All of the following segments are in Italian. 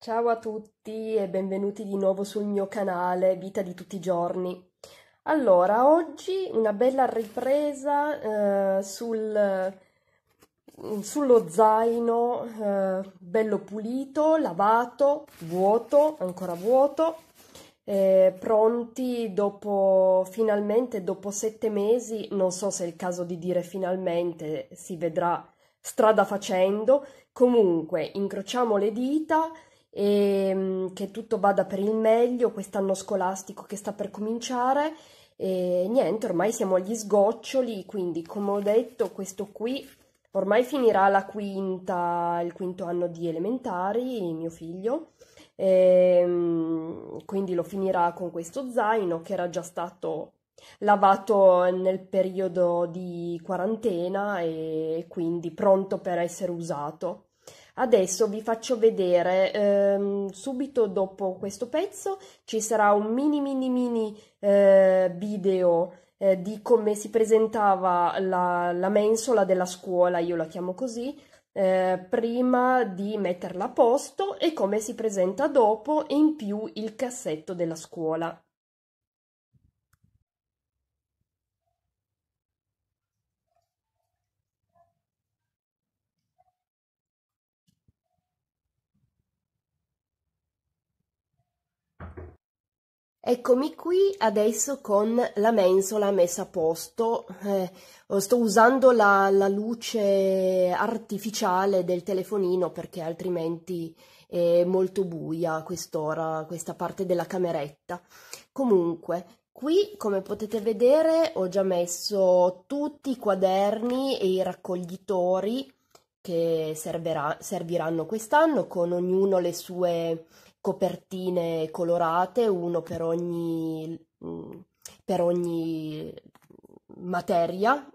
Ciao a tutti e benvenuti di nuovo sul mio canale Vita di tutti i giorni. Allora, oggi una bella ripresa eh, sul, sullo zaino eh, bello pulito, lavato, vuoto, ancora vuoto, eh, pronti dopo finalmente dopo sette mesi, non so se è il caso di dire finalmente, si vedrà strada facendo. Comunque, incrociamo le dita e ehm, che tutto vada per il meglio quest'anno scolastico che sta per cominciare e niente, ormai siamo agli sgoccioli, quindi come ho detto questo qui ormai finirà la quinta, il quinto anno di elementari, mio figlio, e, ehm, quindi lo finirà con questo zaino che era già stato lavato nel periodo di quarantena e quindi pronto per essere usato. Adesso vi faccio vedere, ehm, subito dopo questo pezzo ci sarà un mini mini mini eh, video eh, di come si presentava la, la, mensola della scuola, io la chiamo così, eh, prima di metterla a posto e come si presenta dopo e in più il cassetto della scuola. Eccomi qui adesso con la mensola messa a posto, eh, sto usando la, la, luce artificiale del telefonino perché altrimenti è molto buia a quest'ora, questa parte della cameretta. Comunque, qui come potete vedere ho già messo tutti i quaderni e i raccoglitori che serverà, serviranno quest'anno con ognuno le sue copertine colorate, uno per ogni, mm, per ogni materia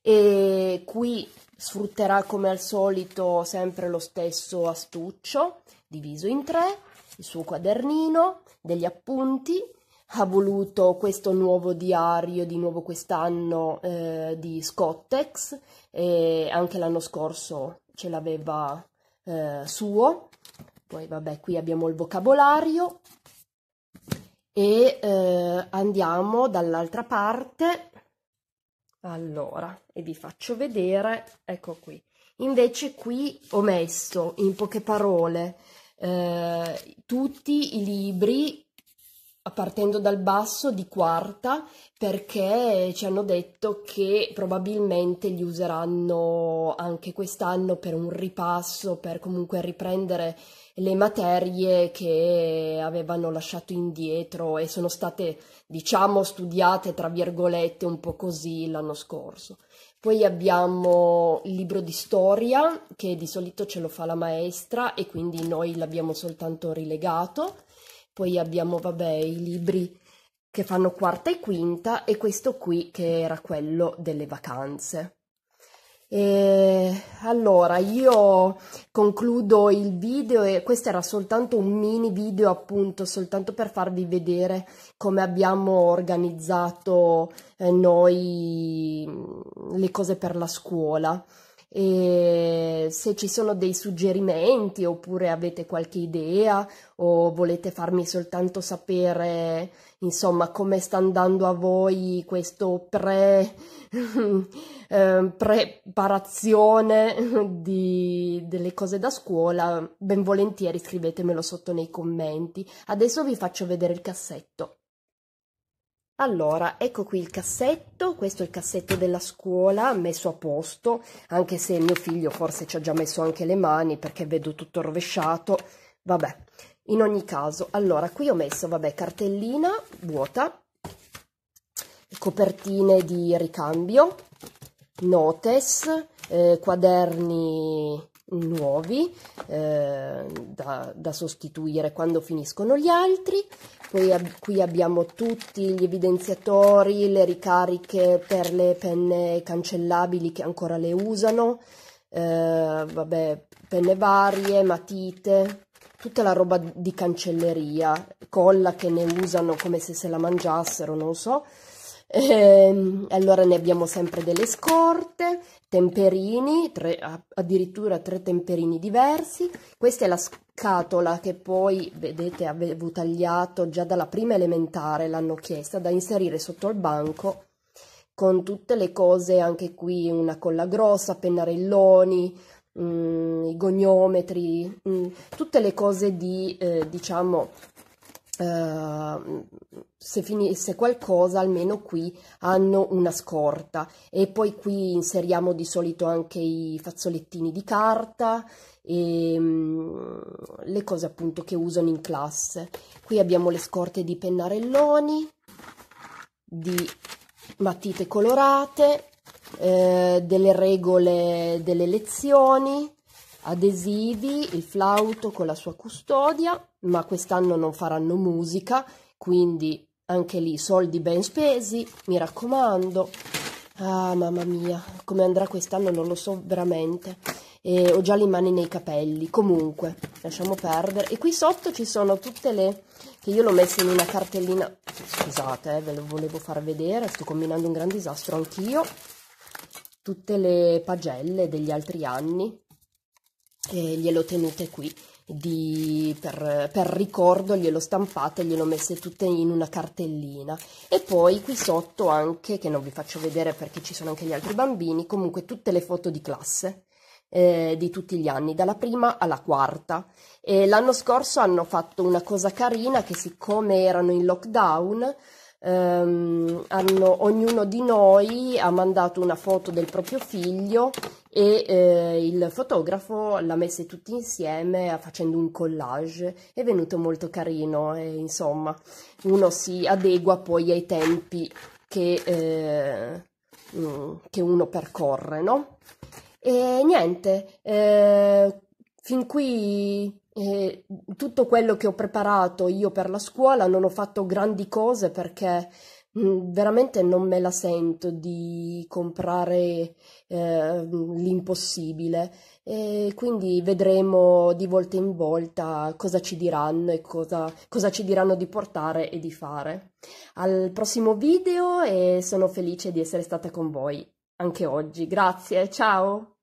e qui sfrutterà come al solito sempre lo stesso astuccio diviso in tre, il suo quadernino, degli appunti, ha voluto questo nuovo diario di nuovo quest'anno eh, di Scottex e anche l'anno scorso ce l'aveva eh, suo poi vabbè, qui abbiamo il vocabolario e eh, andiamo dall'altra parte. Allora, e vi faccio vedere, ecco qui. Invece qui ho messo in poche parole eh, tutti i libri partendo dal basso di quarta perché ci hanno detto che probabilmente li useranno anche quest'anno per un ripasso, per comunque riprendere le materie che avevano lasciato indietro e sono state, diciamo, studiate, tra virgolette, un po' così l'anno scorso. Poi abbiamo il libro di storia, che di solito ce lo fa la maestra e quindi noi l'abbiamo soltanto rilegato. Poi abbiamo, vabbè, i libri che fanno quarta e quinta e questo qui che era quello delle vacanze. E allora io concludo il video e questo era soltanto un mini video appunto soltanto per farvi vedere come abbiamo organizzato eh, noi mm, le cose per la scuola e se ci sono dei suggerimenti oppure avete qualche idea o volete farmi soltanto sapere insomma come sta andando a voi questo pre eh, preparazione di, delle cose da scuola ben volentieri scrivetemelo sotto nei commenti adesso vi faccio vedere il cassetto allora, ecco qui il cassetto, questo è il cassetto della scuola, messo a posto, anche se mio figlio forse ci ha già messo anche le mani perché vedo tutto rovesciato, vabbè, in ogni caso, allora qui ho messo, vabbè, cartellina vuota, copertine di ricambio, notes, eh, quaderni nuovi eh, da, da, sostituire quando finiscono gli altri. Poi ab qui abbiamo tutti gli evidenziatori, le ricariche per le penne cancellabili che ancora le usano, eh, vabbè, penne varie, matite, tutta la roba di cancelleria, colla che ne usano come se se la mangiassero, non so. Ehm, allora ne abbiamo sempre delle scorte, temperini, tre, addirittura tre temperini diversi. Questa è la scatola che poi, vedete, avevo tagliato già dalla prima elementare, l'hanno chiesta, da inserire sotto il banco con tutte le cose, anche qui una colla grossa, pennarelloni, Mm, i goniometri, mm, tutte le cose di, eh, diciamo, eh, se finisse qualcosa, almeno qui hanno una scorta. E poi qui inseriamo di solito anche i fazzolettini di carta e um, le cose appunto che usano in classe. Qui abbiamo le scorte di pennarelloni, di matite colorate, eh, delle regole delle lezioni adesivi, il flauto con la sua custodia, ma quest'anno non faranno musica, quindi anche lì soldi ben spesi, mi raccomando. Ah, mamma mia, come andrà quest'anno non lo so veramente. E ho già le mani nei capelli, comunque, lasciamo perdere. E qui sotto ci sono tutte le... che io l'ho messo in una cartellina... Scusate, eh, ve lo volevo far vedere, sto combinando un gran disastro anch'io. Tutte le pagelle degli altri anni, eh, glielo tenute qui di, per, per, ricordo glielo stampate, glielo messe tutte in una cartellina e poi qui sotto anche, che non vi faccio vedere perché ci sono anche gli altri bambini, comunque tutte le foto di classe eh, di tutti gli anni, dalla prima alla quarta e l'anno scorso hanno fatto una cosa carina che siccome erano in lockdown ehm, hanno, ognuno di noi ha mandato una foto del proprio figlio e eh, il fotografo l'ha messe tutti insieme eh, facendo un collage, è venuto molto carino e eh, insomma uno si adegua poi ai tempi che, eh, mm, che uno percorre, no? E niente, eh, fin qui eh, tutto quello che ho preparato io per la scuola non ho fatto grandi cose perché Mm, veramente non me la sento di comprare eh, l'impossibile e quindi vedremo di volta in volta cosa ci diranno e cosa, cosa ci diranno di portare e di fare. Al prossimo video e sono felice di essere stata con voi anche oggi. Grazie, ciao!